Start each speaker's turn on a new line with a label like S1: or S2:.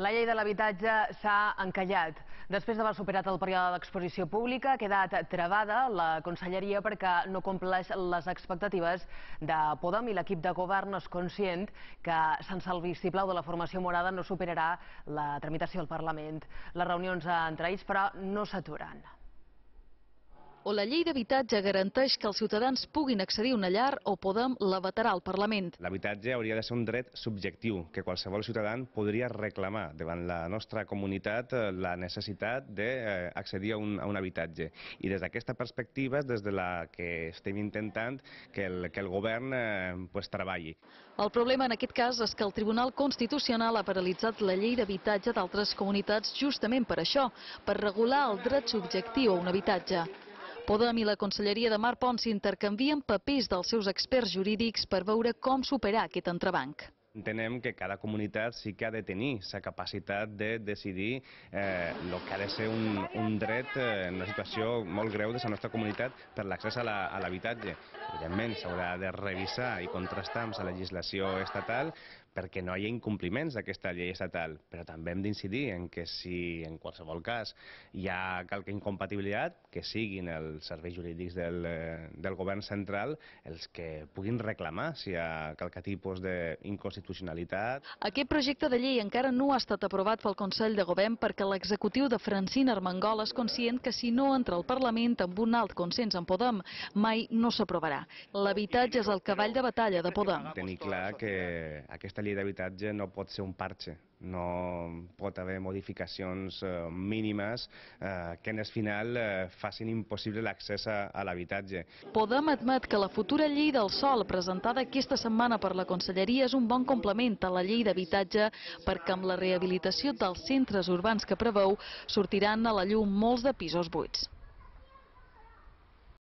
S1: La llei de l'habitatge s'ha encallat. Després d'haver superat el període d'exposició pública, ha quedat trebada la conselleria perquè no compleix les expectatives de Podem i l'equip de govern és conscient que sense el vistiplau de la formació morada no superarà la tramitació al Parlament. Les reunions entre ells, però, no s'aturen
S2: o la llei d'habitatge garanteix que els ciutadans puguin accedir a una llar o Podem la vetarà al Parlament.
S3: L'habitatge hauria de ser un dret subjectiu que qualsevol ciutadà podria reclamar davant la nostra comunitat eh, la necessitat d'accedir eh, a, un, a un habitatge. I des d'aquesta perspectiva és des de la que estem intentant que el, que el govern eh, pues, treballi.
S2: El problema en aquest cas és que el Tribunal Constitucional ha paralitzat la llei d'habitatge d'altres comunitats justament per això, per regular el dret subjectiu a un habitatge. Podem i la Conselleria de Mar Pons intercanvien papers dels seus experts jurídics per veure com superar aquest entrebanc.
S3: Entenem que cada comunitat sí que ha de tenir la capacitat de decidir eh, el que ha de ser un, un dret eh, en una situació molt greu de la nostra comunitat per l'accés a l'habitatge. Evidentment, s'haurà de revisar i contrastar amb la legislació estatal perquè no hi ha incompliments d'aquesta llei estatal, però també hem d'incidir en que si en qualsevol cas hi ha qualque incompatibilitat, que siguin els serveis jurídics del, eh, del govern central els que puguin reclamar si hi ha qualque tipus d'inconstitucionalitat constitucionalitat.
S2: Aquest projecte de llei encara no ha estat aprovat pel Consell de Govern perquè l'executiu de Francina Armengol és conscient que si no entra al Parlament amb un alt consens en Podem, mai no s'aprovarà. L'habitatge és el cavall de batalla de Podem.
S3: Tenir clar que aquesta llei d'habitatge no pot ser un parxe, no pot haver modificacions eh, mínimes eh, que en el final eh, facin impossible l'accés a l'habitatge.
S2: Podem admet que la futura llei del sol presentada aquesta setmana per la Conselleria és un bon complementa la llei d'habitatge perquè amb la rehabilitació dels centres urbans que preveu sortiran a la llum molts de pisos buits.